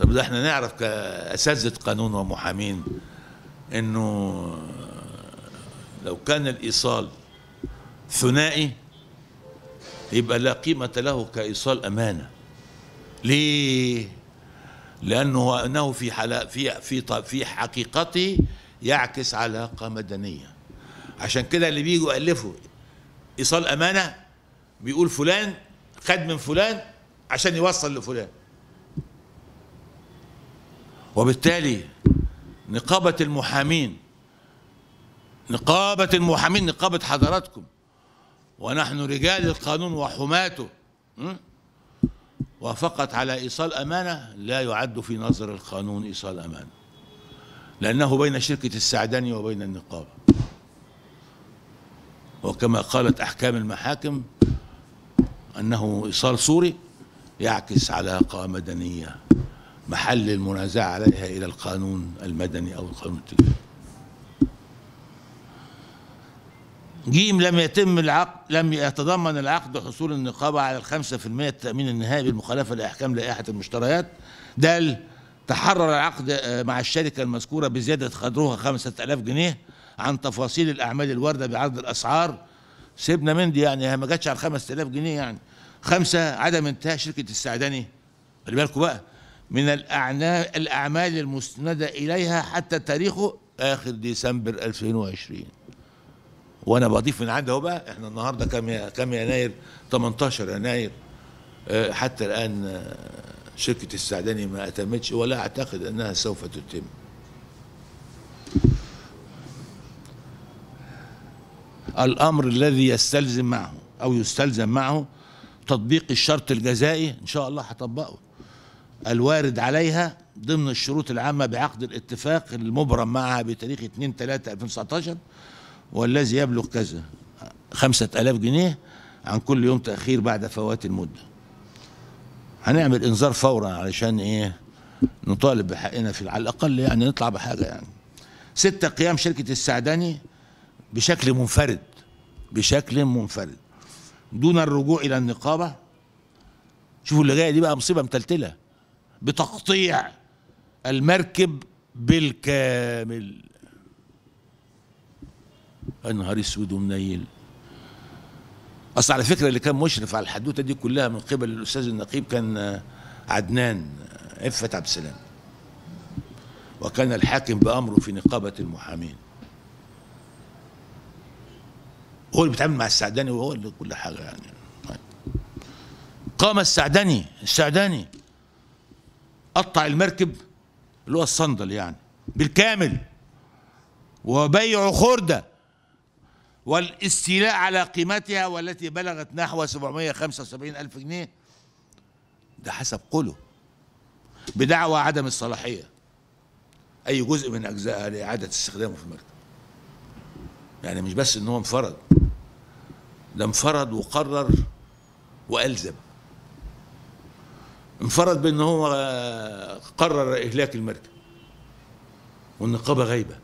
Speaker 1: طب ده احنا نعرف كاساتذه قانون ومحامين انه لو كان الايصال ثنائي يبقى لا قيمة له كايصال امانة ليه؟ لانه انه في حلا في في في حقيقته يعكس علاقة مدنية عشان كده اللي بيجوا يألفوا ايصال امانة بيقول فلان خد من فلان عشان يوصل لفلان وبالتالي نقابة المحامين نقابة المحامين نقابة حضراتكم ونحن رجال القانون وحماته وافقت على إيصال أمانة لا يعد في نظر القانون إيصال أمانة لأنه بين شركة السعداني وبين النقابة وكما قالت أحكام المحاكم أنه إيصال سوري يعكس على علاقة مدنية محل المنازعة عليها إلى القانون المدني أو القانون التجاري جيم لم يتم العقد لم يتضمن العقد حصول النقابة على الخمسة في المية التأمين النهائي بالمخالفة لأحكام لائحة المشتريات دال تحرر العقد آه، مع الشركة المذكورة بزيادة قدرها خمسة ألاف جنيه عن تفاصيل الأعمال الواردة بعرض الأسعار سيبنا من دي يعني ما جاتش على 5000 جنيه يعني خمسة عدم انتهاء شركة السعداني خلي بالكوا بقى من الأعمال المسندة إليها حتى تاريخه آخر ديسمبر 2020 وأنا بضيف من عندي أهو بقى إحنا النهاردة كم كم يناير 18 يناير آه، حتى الآن آه، شركة السعداني ما أتمتش ولا أعتقد أنها سوف تتم الأمر الذي يستلزم معه أو يستلزم معه تطبيق الشرط الجزائي إن شاء الله هطبقه الوارد عليها ضمن الشروط العامة بعقد الاتفاق المبرم معها بتاريخ 2 3 2019 والذي يبلغ كذا 5000 جنيه عن كل يوم تأخير بعد فوات المدة هنعمل انذار فورا علشان ايه نطالب بحقنا في على الاقل يعني نطلع بحاجه يعني ستة قيام شركة السعداني بشكل منفرد بشكل منفرد دون الرجوع إلى النقابة شوفوا اللي جاية دي بقى مصيبة متلتلة بتقطيع المركب بالكامل النهار اسود ومنيل اصل على فكره اللي كان مشرف على الحدوته دي كلها من قبل الاستاذ النقيب كان عدنان عفة عبد السلام وكان الحاكم بامره في نقابه المحامين هو اللي بيتعامل مع السعداني وهو اللي كل حاجه يعني طيب. قام السعدني السعدني قطع المركب اللي هو الصندل يعني بالكامل وبيع خردة والاستيلاء على قيمتها والتي بلغت نحو 775 ألف جنيه ده حسب قوله بدعوى عدم الصلاحية أي جزء من أجزائها لإعادة استخدامه في المركب يعني مش بس إن هو انفرد ده انفرد وقرر وألزم انفرد بأن هو آه، قرر إهلاك المركب والنقابة غايبة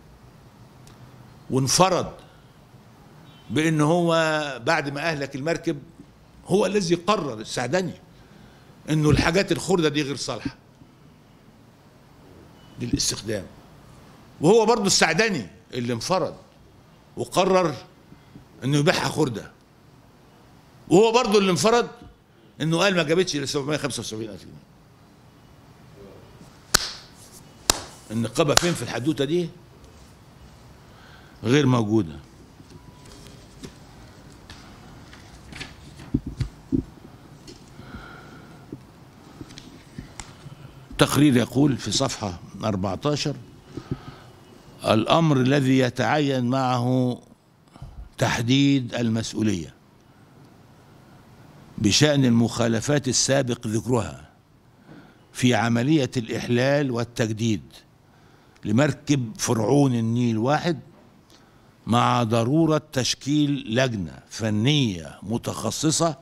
Speaker 1: وانفرد بأن هو بعد ما أهلك المركب هو الذي قرر السعدني أنه الحاجات الخردة دي غير صالحة للاستخدام وهو برضه السعدني اللي انفرد وقرر انه يبيعها خرده وهو برضه اللي انفرد انه قال ما جابتش الا 775 الف جنيه النقابه فين في الحدوته دي غير موجوده التقرير يقول في صفحة 14 الأمر الذي يتعين معه تحديد المسؤولية بشأن المخالفات السابق ذكرها في عملية الإحلال والتجديد لمركب فرعون النيل واحد مع ضرورة تشكيل لجنة فنية متخصصة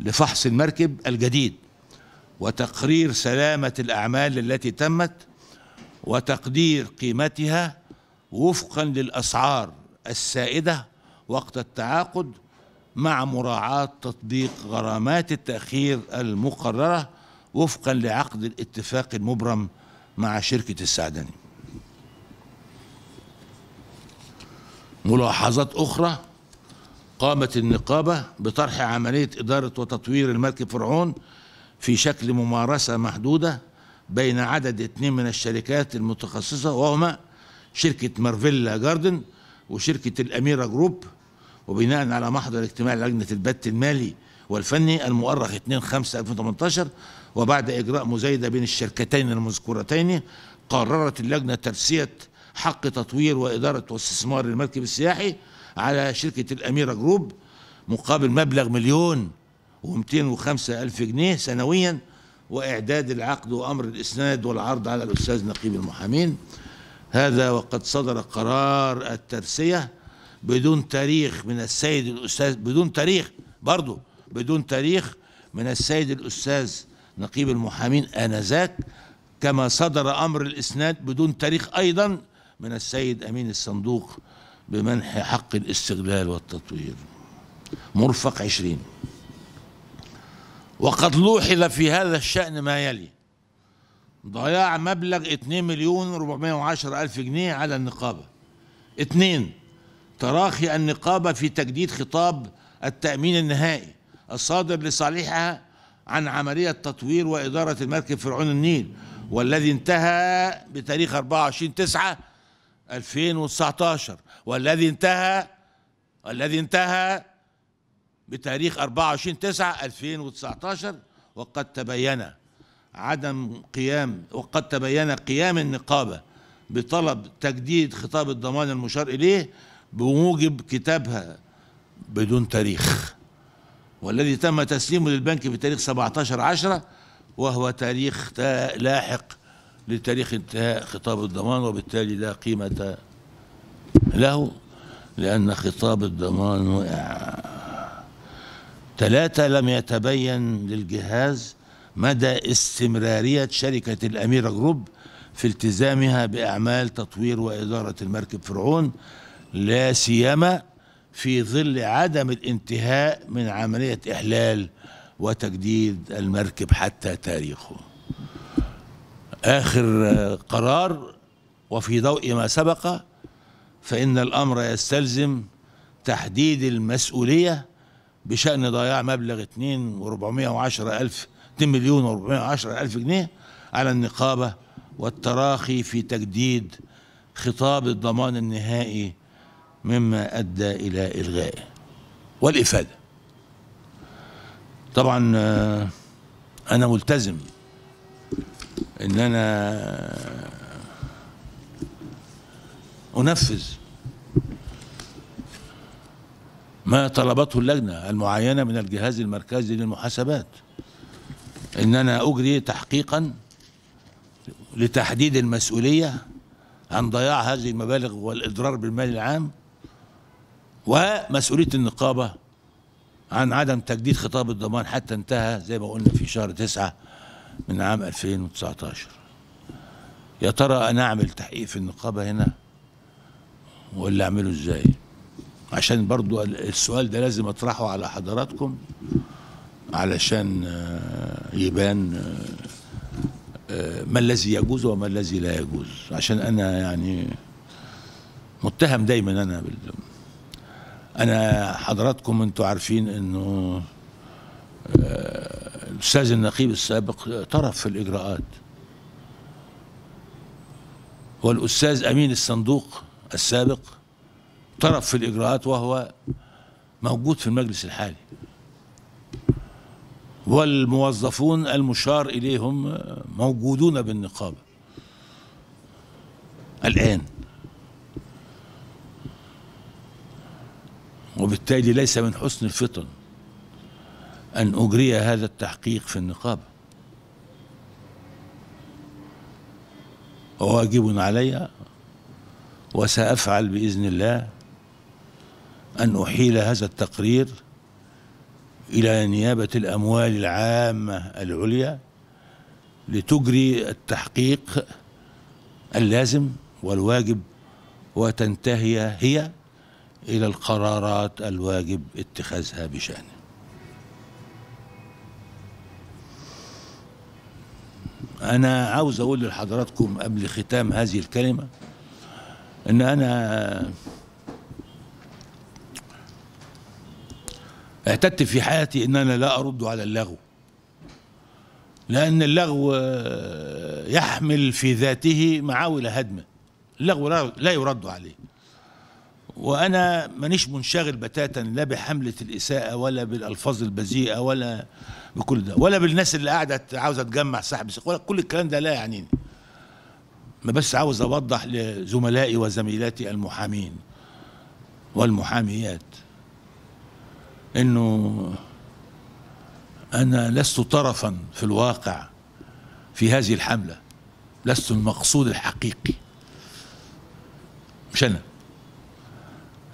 Speaker 1: لفحص المركب الجديد وتقرير سلامة الأعمال التي تمت وتقدير قيمتها وفقا للأسعار السائدة وقت التعاقد مع مراعاة تطبيق غرامات التأخير المقررة وفقا لعقد الاتفاق المبرم مع شركة السعدني ملاحظات أخرى قامت النقابة بطرح عملية إدارة وتطوير المركب فرعون في شكل ممارسة محدودة بين عدد اثنين من الشركات المتخصصة وهما شركة مارفيلا جاردن وشركة الأميرة جروب وبناء على محضر اجتماع لجنة البت المالي والفني المؤرخ 2/5/2018 وبعد إجراء مزايدة بين الشركتين المذكورتين قررت اللجنة ترسية حق تطوير وإدارة واستثمار المركب السياحي على شركة الأميرة جروب مقابل مبلغ مليون و205 ألف جنيه سنويا وإعداد العقد وأمر الإسناد والعرض على الأستاذ نقيب المحامين هذا وقد صدر قرار الترسية بدون تاريخ من السيد الأستاذ بدون تاريخ برضه بدون تاريخ من السيد الأستاذ نقيب المحامين آنذاك كما صدر أمر الإسناد بدون تاريخ أيضا من السيد أمين الصندوق بمنح حق الاستغلال والتطوير مرفق عشرين وقد لوحظ في هذا الشأن ما يلي ضياع مبلغ 2 مليون 410 ألف جنيه على النقابة اثنين تراخي النقابة في تجديد خطاب التأمين النهائي الصادر لصالحها عن عملية تطوير وإدارة المركب فرعون النيل والذي انتهى بتاريخ 24 9 2019 والذي انتهى الذي انتهى بتاريخ 24 9 2019 وقد تبين عدم قيام وقد تبين قيام النقابة بطلب تجديد خطاب الضمان المشار إليه بموجب كتابها بدون تاريخ والذي تم تسليمه للبنك في تاريخ 17 10 وهو تاريخ لاحق لتاريخ انتهاء خطاب الضمان وبالتالي لا قيمة له لأن خطاب الضمان وقع ثلاثة لم يتبين للجهاز مدى استمرارية شركة الأميرة جروب في التزامها بأعمال تطوير وإدارة المركب فرعون لا سيما في ظل عدم الانتهاء من عملية إحلال وتجديد المركب حتى تاريخه آخر قرار وفي ضوء ما سبق فإن الأمر يستلزم تحديد المسؤولية بشأن ضياع مبلغ 2 و410 ألف 2 مليون و410 ألف جنيه على النقابة والتراخي في تجديد خطاب الضمان النهائي مما أدى إلى إلغائه والإفادة طبعا آه، أنا ملتزم أن أنا أنفذ ما طلبته اللجنة المعينة من الجهاز المركزي للمحاسبات ان انا اجري تحقيقا لتحديد المسؤوليه عن ضياع هذه المبالغ والاضرار بالمال العام ومسؤولية النقابة عن عدم تجديد خطاب الضمان حتى انتهى زي ما قلنا في شهر تسعة من عام 2019 يا ترى أنا أعمل تحقيق في النقابة هنا ولا أعمله إزاي عشان برضو السؤال ده لازم أطرحه على حضراتكم علشان آه، يبان آه، آه، ما الذي يجوز وما الذي لا يجوز عشان أنا يعني متهم دايما أنا بال انا حضراتكم انتم عارفين انه آه، الاستاذ النقيب السابق طرف في الاجراءات والاستاذ امين الصندوق السابق طرف في الاجراءات وهو موجود في المجلس الحالي والموظفون المشار اليهم موجودون بالنقابه الان وبالتالي ليس من حسن الفطن أن أجري هذا التحقيق في النقابة وواجب علي وسأفعل بإذن الله أن أحيل هذا التقرير إلى نيابة الأموال العامة العليا لتجري التحقيق اللازم والواجب وتنتهي هي إلى القرارات الواجب اتخاذها بشأنه أنا عاوز أقول لحضراتكم قبل ختام هذه الكلمة إن أنا اعتدت في حياتي إن أنا لا أرد على اللغو لأن اللغو يحمل في ذاته معاول هدمة اللغو لا يرد عليه وانا مانيش منشغل بتاتا لا بحمله الاساءه ولا بالالفاظ البذيئه ولا بكل ده ولا بالناس اللي قاعده عاوزه تجمع سحب ولا كل الكلام ده لا يعنيني ما بس عاوز اوضح لزملائي وزميلاتي المحامين والمحاميات انه انا لست طرفا في الواقع في هذه الحمله لست المقصود الحقيقي مش انا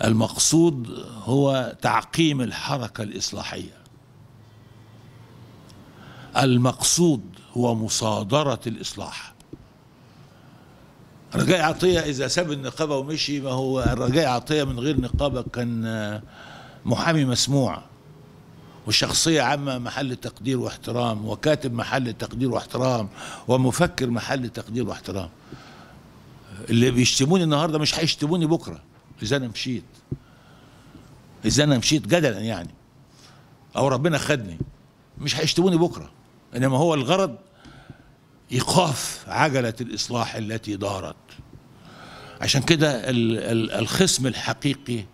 Speaker 1: المقصود هو تعقيم الحركة الإصلاحية المقصود هو مصادرة الإصلاح رجاء عطية إذا ساب النقابة ومشي ما هو رجاء عطية من غير نقابة كان محامي مسموع وشخصية عامة محل تقدير واحترام وكاتب محل تقدير واحترام ومفكر محل تقدير واحترام اللي بيشتموني النهاردة مش هيشتموني بكرة اذا انا مشيت اذا انا مشيت جدلا يعني او ربنا خدني مش هيشتموني بكره انما هو الغرض ايقاف عجله الاصلاح التي دارت عشان كده الخصم الحقيقي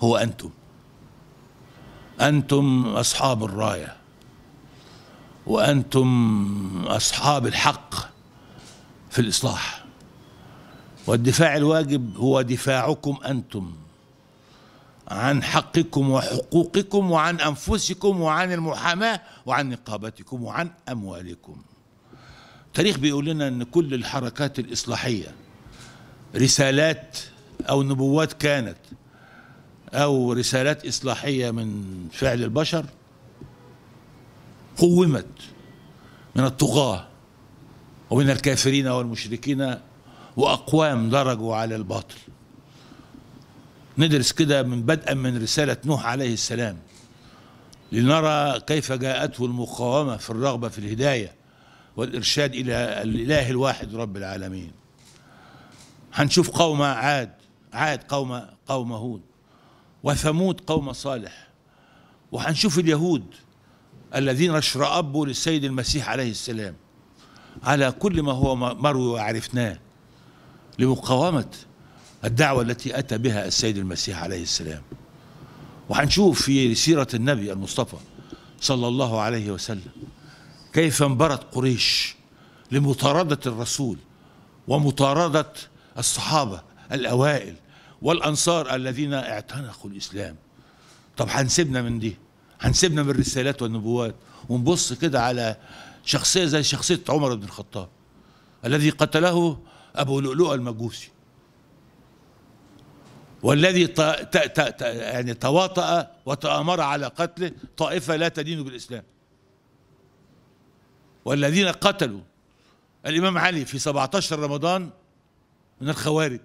Speaker 1: هو انتم انتم اصحاب الرايه وانتم اصحاب الحق في الاصلاح والدفاع الواجب هو دفاعكم أنتم عن حقكم وحقوقكم وعن أنفسكم وعن المحاماة وعن نقابتكم وعن أموالكم التاريخ بيقول لنا أن كل الحركات الإصلاحية رسالات أو نبوات كانت أو رسالات إصلاحية من فعل البشر قومت من الطغاة ومن الكافرين والمشركين وأقوام درجوا على الباطل ندرس كده من بدءا من رسالة نوح عليه السلام لنرى كيف جاءته المقاومة في الرغبة في الهداية والإرشاد إلى الإله الواحد رب العالمين هنشوف قوم عاد عاد قوم قوم هود وثمود قوم صالح وهنشوف اليهود الذين اشرأبوا للسيد المسيح عليه السلام على كل ما هو مروي وعرفناه لمقاومة الدعوة التي أتى بها السيد المسيح عليه السلام وهنشوف في سيرة النبي المصطفى صلى الله عليه وسلم كيف انبرت قريش لمطاردة الرسول ومطاردة الصحابة الأوائل والأنصار الذين اعتنقوا الإسلام طب هنسيبنا من دي هنسيبنا من الرسالات والنبوات ونبص كده على شخصية زي شخصية عمر بن الخطاب الذي قتله أبو لؤلؤ المجوسي والذي يعني تواطأ وتآمر على قتله طائفة لا تدين بالإسلام والذين قتلوا الإمام علي في 17 رمضان من الخوارج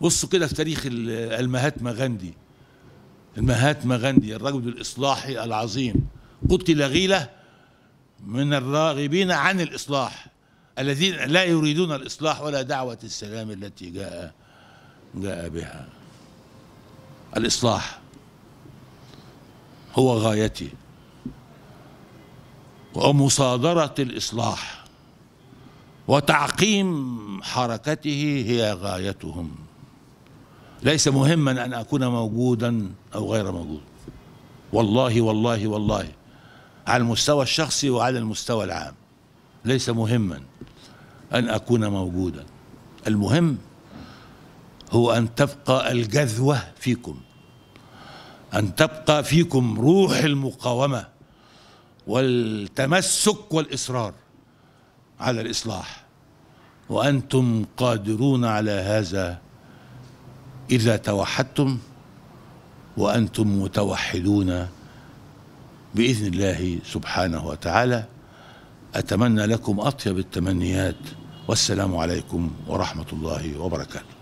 Speaker 1: بصوا كده في تاريخ المهاتما غاندي المهاتما غاندي الرجل الإصلاحي العظيم قتل غيلة من الراغبين عن الإصلاح الذين لا يريدون الإصلاح ولا دعوة السلام التي جاء جاء بها الإصلاح هو غايتي ومصادرة الإصلاح وتعقيم حركته هي غايتهم ليس مهما أن أكون موجودا أو غير موجود والله والله والله على المستوى الشخصي وعلى المستوى العام ليس مهما أن أكون موجودا المهم هو أن تبقى الجذوة فيكم أن تبقى فيكم روح المقاومة والتمسك والإصرار على الإصلاح وأنتم قادرون على هذا إذا توحدتم وأنتم متوحدون بإذن الله سبحانه وتعالى أتمنى لكم أطيب التمنيات والسلام عليكم ورحمة الله وبركاته